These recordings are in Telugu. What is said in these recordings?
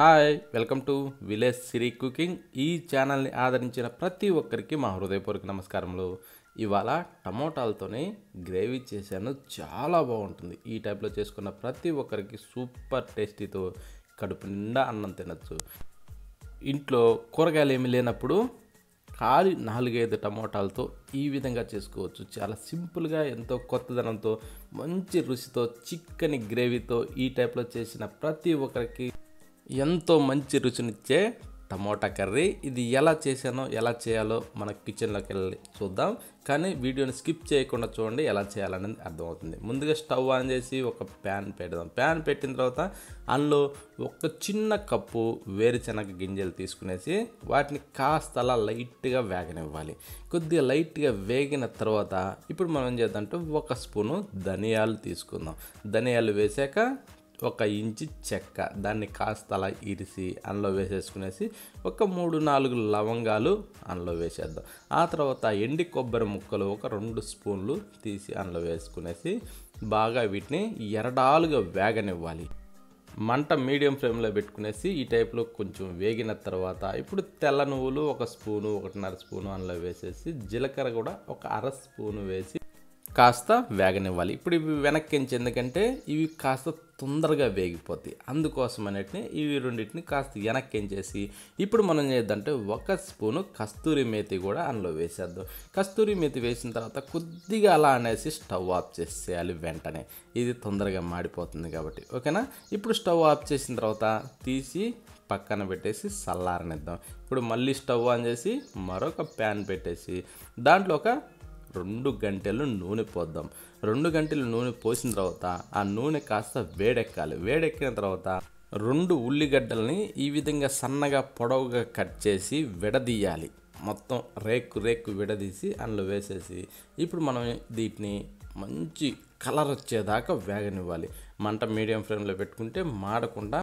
hi welcome to village Siri cooking ఈ ఛానల్ని ఆదరించిన ప్రతి ఒక్కరికి మా హృదయపూర్వక నమస్కారములు ఇవాళ టమోటాలతోనే గ్రేవీ చేశాను చాలా బాగుంటుంది ఈ టైప్లో చేసుకున్న ప్రతి ఒక్కరికి సూపర్ టేస్టీతో కడుపు నిండా అన్నం తినచ్చు ఇంట్లో కూరగాయలు ఏమి లేనప్పుడు ఖాళీ నాలుగైదు టమోటాలతో ఈ విధంగా చేసుకోవచ్చు చాలా సింపుల్గా ఎంతో కొత్తదనంతో మంచి రుచితో చిక్కని గ్రేవీతో ఈ టైప్లో చేసిన ప్రతి ఒక్కరికి ఎంతో మంచి రుచినిచ్చే టమోటా కర్రీ ఇది ఎలా చేశానో ఎలా చేయాలో మన కిచెన్లోకి వెళ్ళి చూద్దాం కానీ వీడియోని స్కిప్ చేయకుండా చూడండి ఎలా చేయాలనేది అర్థమవుతుంది ముందుగా స్టవ్ ఆన్ చేసి ఒక ప్యాన్ పెడదాం ప్యాన్ పెట్టిన తర్వాత అందులో ఒక చిన్న కప్పు వేరుశనగ గింజలు తీసుకునేసి వాటిని కాస్త అలా లైట్గా వేగనివ్వాలి కొద్దిగా లైట్గా వేగిన తర్వాత ఇప్పుడు మనం చేద్దాం అంటే ఒక స్పూను ధనియాలు తీసుకుందాం ధనియాలు వేసాక ఒక ఇంచు చెక్క దాన్ని కాస్త అలా ఇరిసి అందులో వేసేసుకునేసి ఒక మూడు నాలుగు లవంగాలు అందులో వేసేద్దాం ఆ తర్వాత ఎండి కొబ్బరి ముక్కలు ఒక రెండు స్పూన్లు తీసి అందులో వేసుకునేసి బాగా వీటిని ఎరడాలుగా వేగనివ్వాలి మంట మీడియం ఫ్లేమ్లో పెట్టుకునేసి ఈ టైప్లో కొంచెం వేగిన తర్వాత ఇప్పుడు తెల్ల నువ్వులు ఒక స్పూను ఒకటిన్నర స్పూను అందులో వేసేసి జీలకర్ర కూడా ఒక అర స్పూను వేసి కాస్త వేగనివ్వాలి ఇప్పుడు ఇవి వెనక్కించి ఎందుకంటే ఇవి కాస్త తొందరగా వేగిపోతాయి అందుకోసం అనేటిని ఇవి రెండింటిని కాస్త వెనక్కించేసి ఇప్పుడు మనం చేద్దంటే ఒక స్పూను కస్తూరి మేతి కూడా అందులో వేసేద్దాం కస్తూరి మేతి వేసిన తర్వాత కొద్దిగా అలా అనేసి స్టవ్ ఆఫ్ చేసేయాలి వెంటనే ఇది తొందరగా మాడిపోతుంది కాబట్టి ఓకేనా ఇప్పుడు స్టవ్ ఆఫ్ చేసిన తర్వాత తీసి పక్కన పెట్టేసి చల్లారనిద్దాం ఇప్పుడు మళ్ళీ స్టవ్ ఆన్ చేసి మరొక ప్యాన్ పెట్టేసి దాంట్లో ఒక రెండు గంటలు నూనె పోద్దాం రెండు గంటలు నూనె పోసిన తర్వాత ఆ నూనె కాస్త వేడెక్కాలి వేడెక్కిన తర్వాత రెండు ఉల్లిగడ్డల్ని ఈ విధంగా సన్నగా పొడవుగా కట్ చేసి విడదీయాలి మొత్తం రేకు రేకు విడదీసి అందులో వేసేసి ఇప్పుడు మనం దీటిని మంచి కలర్ వచ్చేదాకా వేగనివ్వాలి మంట మీడియం ఫ్లేమ్లో పెట్టుకుంటే మాడకుండా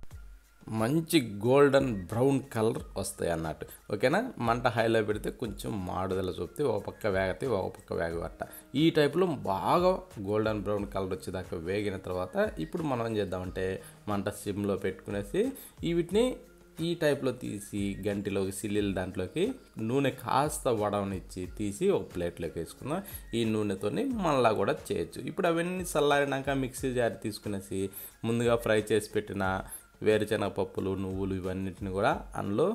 మంచి గోల్డెన్ బ్రౌన్ కలర్ వస్తాయి అన్నట్టు ఓకేనా మంట హైలో పెడితే కొంచెం మాడుదల చూపితే ఒక పక్క వేగతే ఒక పక్క వేగబట్ట ఈ టైప్లో బాగా గోల్డెన్ బ్రౌన్ కలర్ వచ్చేదాకా వేగిన తర్వాత ఇప్పుడు మనం ఏం చేద్దామంటే మంట సిమ్లో పెట్టుకునేసి వీటిని ఈ టైప్లో తీసి గంటిలోకి సిల్లీల దాంట్లోకి నూనె కాస్త వడవనిచ్చి తీసి ఒక ప్లేట్లోకి వేసుకుందాం ఈ నూనెతోని మళ్ళా కూడా చేయొచ్చు ఇప్పుడు అవన్నీ చల్లారినాక మిక్సీ జారి తీసుకునేసి ముందుగా ఫ్రై చేసి పెట్టిన వేరుశనగ పప్పులు నువ్వులు ఇవన్నిటిని కూడా అందులో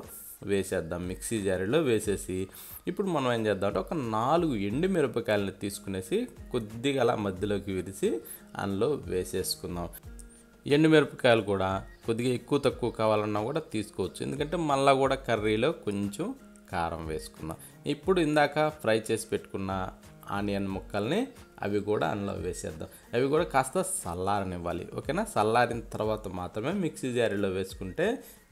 వేసేద్దాం మిక్సీ జారీలో వేసేసి ఇప్పుడు మనం ఏం చేద్దామంటే ఒక నాలుగు ఎండు మిరపకాయలను తీసుకునేసి కొద్దిగా అలా మధ్యలోకి విరిసి అందులో వేసేసుకుందాం ఎండు మిరపకాయలు కూడా కొద్దిగా ఎక్కువ తక్కువ కావాలన్నా కూడా తీసుకోవచ్చు ఎందుకంటే మళ్ళీ కూడా కర్రీలో కొంచెం కారం వేసుకుందాం ఇప్పుడు ఇందాక ఫ్రై చేసి పెట్టుకున్న ఆనియన్ ముక్కల్ని అవి కూడా అందులో వేసేద్దాం అవి కూడా కాస్త చల్లారనివ్వాలి ఓకేనా చల్లారిన తర్వాత మాత్రమే మిక్సీ జారీలో వేసుకుంటే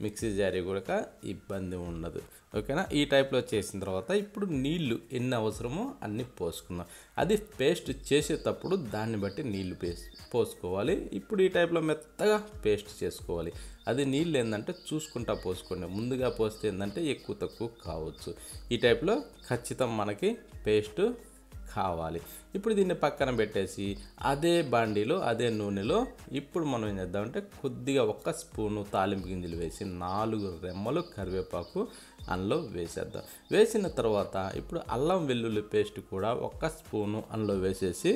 మిక్సీ జారీ కూడా ఇబ్బంది ఉండదు ఓకేనా ఈ టైప్లో చేసిన తర్వాత ఇప్పుడు నీళ్లు ఎన్ని అవసరమో అన్ని పోసుకుందాం అది పేస్ట్ చేసేటప్పుడు దాన్ని బట్టి నీళ్లు పోసుకోవాలి ఇప్పుడు ఈ టైప్లో మెత్తగా పేస్ట్ చేసుకోవాలి అది నీళ్ళు ఏంటంటే చూసుకుంటా పోసుకోండి ముందుగా పోస్తే ఏంటంటే ఎక్కువ తక్కువ కావచ్చు ఈ టైప్లో ఖచ్చితం మనకి పేస్ట్ కావాలి ఇప్పుడు దీన్ని పక్కన పెట్టేసి అదే బాండీలో అదే నూనెలో ఇప్పుడు మనం ఏం చేద్దామంటే కొద్దిగా ఒక్క స్పూను తాలింపు గింజలు వేసి నాలుగు రెమ్మలు కరివేపాకు అందులో వేసేద్దాం వేసిన తర్వాత ఇప్పుడు అల్లం వెల్లుల్లి పేస్ట్ కూడా ఒక్క స్పూను అందులో వేసేసి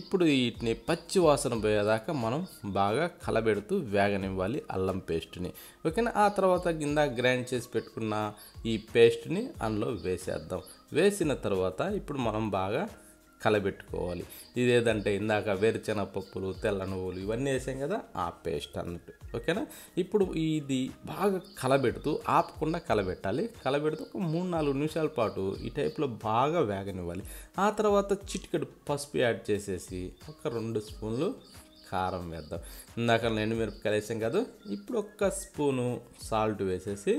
ఇప్పుడు వీటిని పచ్చి వాసన పోయేదాకా మనం బాగా కలబెడుతూ వేగనివ్వాలి అల్లం పేస్ట్ని ఓకేనా ఆ తర్వాత కింద గ్రైండ్ చేసి పెట్టుకున్న ఈ పేస్ట్ని అందులో వేసేద్దాం వేసిన తర్వాత ఇప్పుడు మనం బాగా కలబెట్టుకోవాలి ఇదేదంటే ఇందాక వేరుచెనగ పప్పులు తెల్ల నువ్వులు ఇవన్నీ వేసాం కదా ఆ పేస్ట్ అన్నట్టు ఓకేనా ఇప్పుడు ఇది బాగా కలబెడుతూ ఆపకుండా కలబెట్టాలి కలబెడుతూ ఒక మూడు నాలుగు నిమిషాల పాటు ఈ టైప్లో బాగా వేగనివ్వాలి ఆ తర్వాత చిటికెడు పసుపు యాడ్ చేసేసి ఒక రెండు స్పూన్లు కారం వేద్దాం ఇందాక ఎండు మీరు కలిసాం కదా ఇప్పుడు ఒక్క స్పూను సాల్ట్ వేసేసి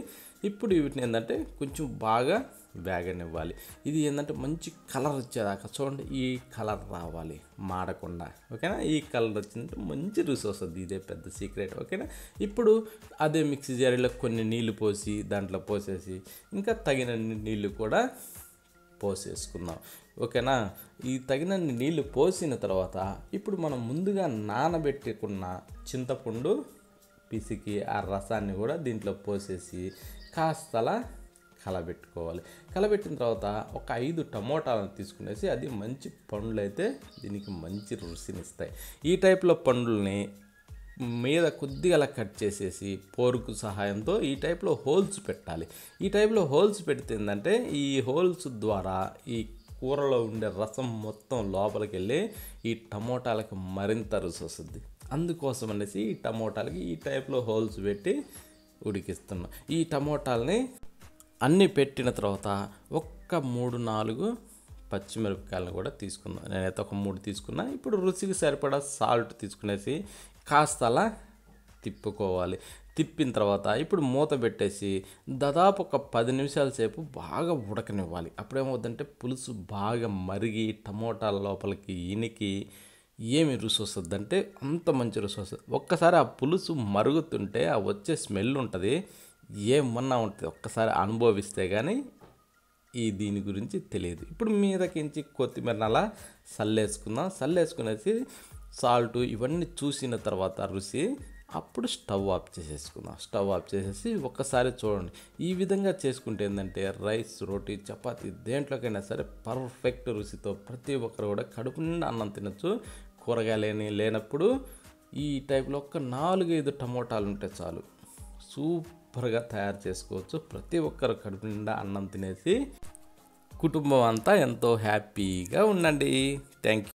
ఇప్పుడు వీటిని ఏంటంటే కొంచెం బాగా వ్యాగన్ ఇవ్వాలి ఇది ఏంటంటే మంచి కలర్ వచ్చేదాకా చూడండి ఈ కలర్ రావాలి మాడకుండా ఓకేనా ఈ కలర్ వచ్చిందంటే మంచి రుచి వస్తుంది ఇదే పెద్ద సీక్రెట్ ఓకేనా ఇప్పుడు అదే మిక్సీ జారీలో కొన్ని నీళ్ళు పోసి దాంట్లో పోసేసి ఇంకా తగిన నీళ్ళు కూడా పోసేసుకుందాం ఓకేనా ఈ తగినన్ని నీళ్ళు పోసిన తర్వాత ఇప్పుడు మనం ముందుగా నానబెట్టుకున్న చింతపండు పిసికి ఆ రసాన్ని కూడా దీంట్లో పోసేసి కాస్తలా కలబెట్టుకోవాలి కలబెట్టిన తర్వాత ఒక ఐదు టమోటాలను తీసుకునేసి అది మంచి పండ్లు అయితే దీనికి మంచి రుచినిస్తాయి ఈ టైప్లో పండ్లని మీద కొద్దిగా అలా కట్ చేసేసి పోరుకు సహాయంతో ఈ టైప్లో హోల్స్ పెట్టాలి ఈ టైప్లో హోల్స్ పెడితే ఏంటంటే ఈ హోల్స్ ద్వారా ఈ కూరలో ఉండే రసం మొత్తం లోపలికి వెళ్ళి ఈ టమోటాలకు మరింత రుచి వస్తుంది అందుకోసం అనేసి ఈ టమోటాలకి ఈ టైప్లో హోల్స్ పెట్టి ఉడికిస్తున్నాం ఈ టమోటాలని అన్నీ పెట్టిన తర్వాత ఒక్క మూడు నాలుగు పచ్చిమిరపకాయలను కూడా తీసుకున్నాను నేనైతే ఒక మూడు తీసుకున్నా ఇప్పుడు రుచికి సరిపడా సాల్ట్ తీసుకునేసి కాస్త అలా తిప్పుకోవాలి తిప్పిన తర్వాత ఇప్పుడు మూత పెట్టేసి దాదాపు ఒక పది నిమిషాల సేపు బాగా ఉడకనివ్వాలి అప్పుడేమవుతుందంటే పులుసు బాగా మరిగి టమోటాల లోపలికి ఇనికి ఏమి రుచి వస్తుందంటే అంత మంచి రుచి వస్తుంది ఒక్కసారి ఆ పులుసు మరుగుతుంటే ఆ వచ్చే స్మెల్ ఉంటుంది ఏమన్నా ఉంటుంది ఒక్కసారి అనుభవిస్తే కానీ ఈ దీని గురించి తెలియదు ఇప్పుడు మీదకించి కొత్తిమీర అలా సల్లేసుకుందాం సల్లేసుకునేసి సాల్ట్ ఇవన్నీ చూసిన తర్వాత రుచి అప్పుడు స్టవ్ ఆఫ్ చేసేసుకుందాం స్టవ్ ఆఫ్ చేసేసి ఒక్కసారి చూడండి ఈ విధంగా చేసుకుంటే ఏంటంటే రైస్ రోటీ చపాతీ దేంట్లోకైనా సరే పర్ఫెక్ట్ రుచితో ప్రతి ఒక్కరు కూడా కడుపు నిండా అన్నం తినచ్చు కూరగాయలేని లేనప్పుడు ఈ టైప్లో ఒక నాలుగైదు టమోటాలు ఉంటే చాలు సూప్ సూపర్గా తయారు చేసుకోవచ్చు ప్రతి ఒక్కరు కడుపు నిండా అన్నం తినేసి కుటుంబం అంతా ఎంతో హ్యాపీగా ఉండండి థ్యాంక్ యూ